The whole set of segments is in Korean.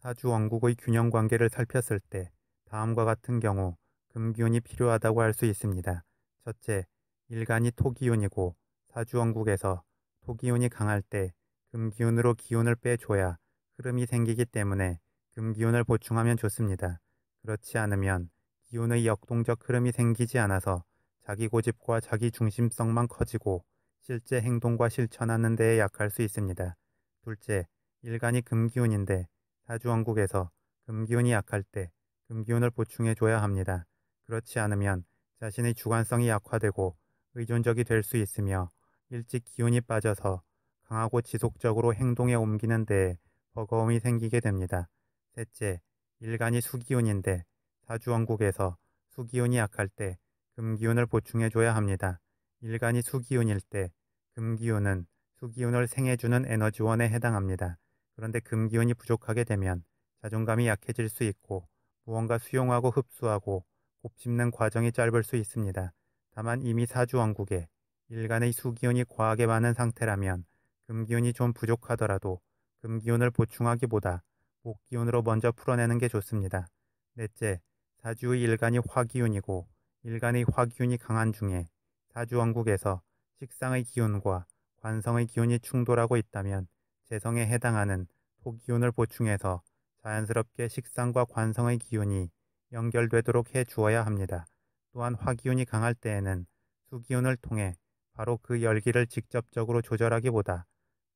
사주 왕국의 균형 관계를 살폈을 때 다음과 같은 경우 금기운이 필요하다고 할 수 있습니다. 첫째, 일간이 토기운이고 사주 왕국에서 토기운이 강할 때 금기운으로 기운을 빼줘야 흐름이 생기기 때문에 금기운을 보충하면 좋습니다. 그렇지 않으면 기운의 역동적 흐름이 생기지 않아서 자기 고집과 자기 중심성만 커지고 실제 행동과 실천하는 데에 약할 수 있습니다. 둘째, 일간이 금기운인데 사주왕국에서 금기운이 약할 때 금기운을 보충해 줘야 합니다. 그렇지 않으면 자신의 주관성이 약화되고 의존적이 될 수 있으며 일찍 기운이 빠져서 강하고 지속적으로 행동에 옮기는 데에 버거움이 생기게 됩니다. 셋째, 일간이 수기운인데 사주왕국에서 수기운이 약할 때 금기운을 보충해줘야 합니다. 일간이 수기운일 때 금기운은 수기운을 생해주는 에너지원에 해당합니다. 그런데 금기운이 부족하게 되면 자존감이 약해질 수 있고 무언가 수용하고 흡수하고 곱씹는 과정이 짧을 수 있습니다. 다만 이미 사주왕국에 일간의 수기운이 과하게 많은 상태라면 금기운이 좀 부족하더라도 금기운을 보충하기보다 목기운으로 먼저 풀어내는 게 좋습니다. 넷째, 사주의 일간이 화기운이고 일간의 화기운이 강한 중에 사주왕국에서 식상의 기운과 관성의 기운이 충돌하고 있다면 재성에 해당하는 소기운을 보충해서 자연스럽게 식상과 관성의 기운이 연결되도록 해 주어야 합니다. 또한 화기운이 강할 때에는 수기운을 통해 바로 그 열기를 직접적으로 조절하기보다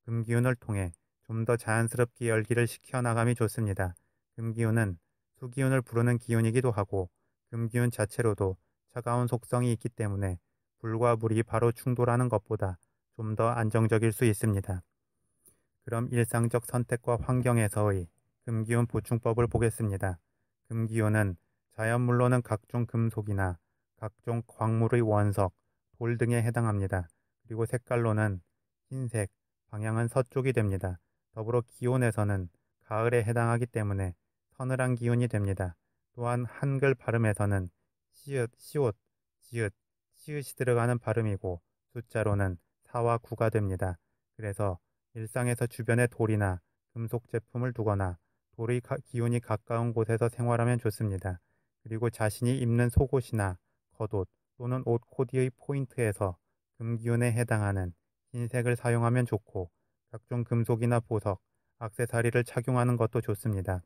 금기운을 통해 좀 더 자연스럽게 열기를 식혀나감이 좋습니다. 금기운은 수기운을 부르는 기운이기도 하고 금기운 자체로도 차가운 속성이 있기 때문에 불과 물이 바로 충돌하는 것보다 좀 더 안정적일 수 있습니다. 그럼 일상적 선택과 환경에서의 금기운 보충법을 보겠습니다. 금기운은 자연물로는 각종 금속이나 각종 광물의 원석, 돌 등에 해당합니다. 그리고 색깔로는 흰색, 방향은 서쪽이 됩니다. 더불어 기온에서는 가을에 해당하기 때문에 서늘한 기운이 됩니다. 또한 한글 발음에서는 시읒, 시옷, 지읒, 시읒이 들어가는 발음이고 숫자로는 4와 9가 됩니다. 그래서 일상에서 주변에 돌이나 금속 제품을 두거나 돌의 기운이 가까운 곳에서 생활하면 좋습니다. 그리고 자신이 입는 속옷이나 겉옷 또는 옷 코디의 포인트에서 금기운에 해당하는 흰색을 사용하면 좋고 각종 금속이나 보석, 악세사리를 착용하는 것도 좋습니다.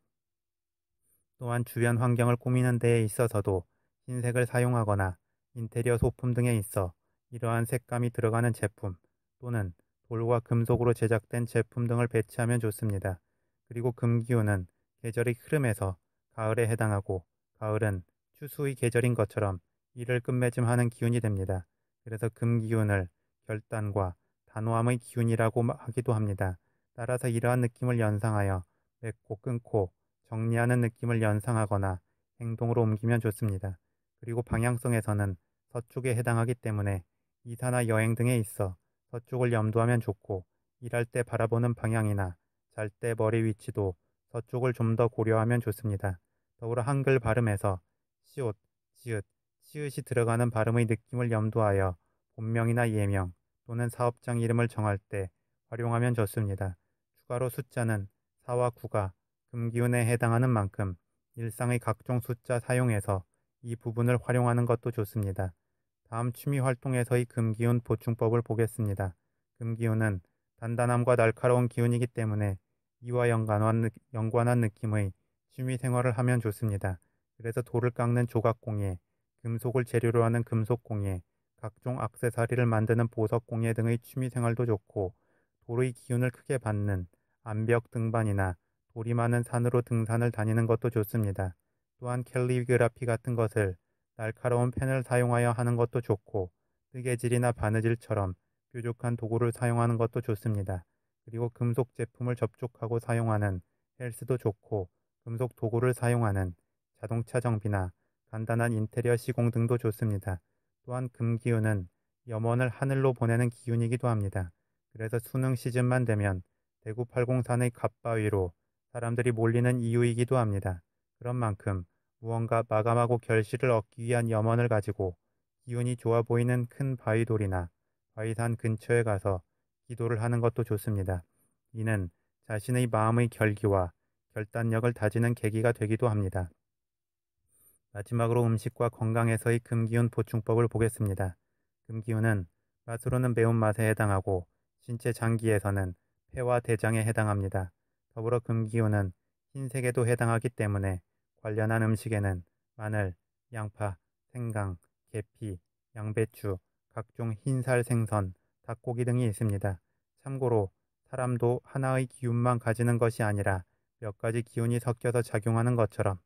또한 주변 환경을 꾸미는 데에 있어서도 흰색을 사용하거나 인테리어 소품 등에 있어 이러한 색감이 들어가는 제품 또는 돌과 금속으로 제작된 제품 등을 배치하면 좋습니다. 그리고 금기운은 계절의 흐름에서 가을에 해당하고 가을은 추수의 계절인 것처럼 이를 끝맺음하는 기운이 됩니다. 그래서 금기운을 결단과 단호함의 기운이라고 하기도 합니다. 따라서 이러한 느낌을 연상하여 맺고 끊고 정리하는 느낌을 연상하거나 행동으로 옮기면 좋습니다. 그리고 방향성에서는 서쪽에 해당하기 때문에 이사나 여행 등에 있어 서쪽을 염두하면 좋고 일할 때 바라보는 방향이나 잘 때 머리 위치도 서쪽을 좀 더 고려하면 좋습니다. 더불어 한글 발음에서 시옷, 지읒, 시읒이 들어가는 발음의 느낌을 염두하여 본명이나 예명 또는 사업장 이름을 정할 때 활용하면 좋습니다. 추가로 숫자는 4와 9가 금기운에 해당하는 만큼 일상의 각종 숫자 사용해서이 부분을 활용하는 것도 좋습니다. 다음 취미 활동에서의 금기운 보충법을 보겠습니다. 금기운은 단단함과 날카로운 기운이기 때문에 이와 연관한, 연관한 느낌의 취미 생활을 하면 좋습니다. 그래서 돌을 깎는 조각공예, 금속을 재료로 하는 금속공예, 각종 악세사리를 만드는 보석공예 등의 취미 생활도 좋고 돌의 기운을 크게 받는 암벽 등반이나 돌이 많은 산으로 등산을 다니는 것도 좋습니다. 또한 캘리그라피 같은 것을 날카로운 펜을 사용하여 하는 것도 좋고 뜨개질이나 바느질처럼 뾰족한 도구를 사용하는 것도 좋습니다. 그리고 금속 제품을 접촉하고 사용하는 헬스도 좋고 금속 도구를 사용하는 자동차 정비나 간단한 인테리어 시공 등도 좋습니다. 또한 금기운은 염원을 하늘로 보내는 기운이기도 합니다. 그래서 수능 시즌만 되면 대구 팔공산의 갑바위로 사람들이 몰리는 이유이기도 합니다. 그런 만큼 무언가 마감하고 결실을 얻기 위한 염원을 가지고 기운이 좋아 보이는 큰 바위돌이나 바위산 근처에 가서 기도를 하는 것도 좋습니다. 이는 자신의 마음의 결기와 결단력을 다지는 계기가 되기도 합니다. 마지막으로 음식과 건강에서의 금기운 보충법을 보겠습니다. 금기운은 맛으로는 매운맛에 해당하고 신체 장기에서는 폐와 대장에 해당합니다. 더불어 금기운은 흰색에도 해당하기 때문에 관련한 음식에는 마늘, 양파, 생강, 계피, 양배추, 각종 흰살 생선, 닭고기 등이 있습니다. 참고로 사람도 하나의 기운만 가지는 것이 아니라 몇 가지 기운이 섞여서 작용하는 것처럼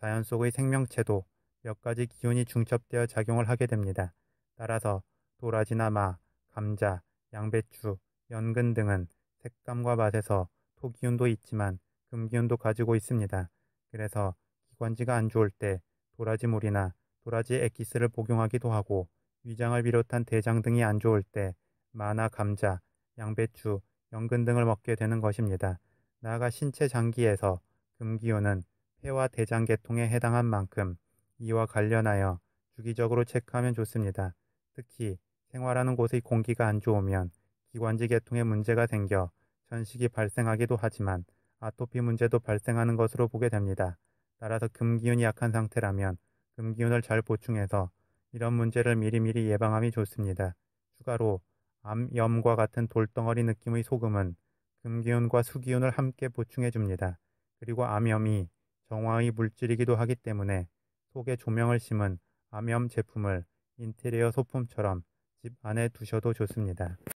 자연 속의 생명체도 몇 가지 기운이 중첩되어 작용을 하게 됩니다. 따라서 도라지나 마, 감자, 양배추, 연근 등은 색감과 맛에서 토기운도 있지만 금기운도 가지고 있습니다. 그래서 기관지가 안 좋을 때 도라지물이나 도라지 액기스를 복용하기도 하고 위장을 비롯한 대장 등이 안 좋을 때 마나 감자, 양배추, 연근 등을 먹게 되는 것입니다. 나아가 신체 장기에서 금기운은 폐와 대장 계통에 해당한 만큼 이와 관련하여 주기적으로 체크하면 좋습니다. 특히 생활하는 곳의 공기가 안 좋으면 기관지 계통에 문제가 생겨 전식이 발생하기도 하지만 아토피 문제도 발생하는 것으로 보게 됩니다. 따라서 금기운이 약한 상태라면 금기운을 잘 보충해서 이런 문제를 미리미리 예방함이 좋습니다. 추가로 암, 염과 같은 돌덩어리 느낌의 소금은 금기운과 수기운을 함께 보충해 줍니다. 그리고 암염이 정화의 물질이기도 하기 때문에 속에 조명을 심은 암염 제품을 인테리어 소품처럼 집 안에 두셔도 좋습니다.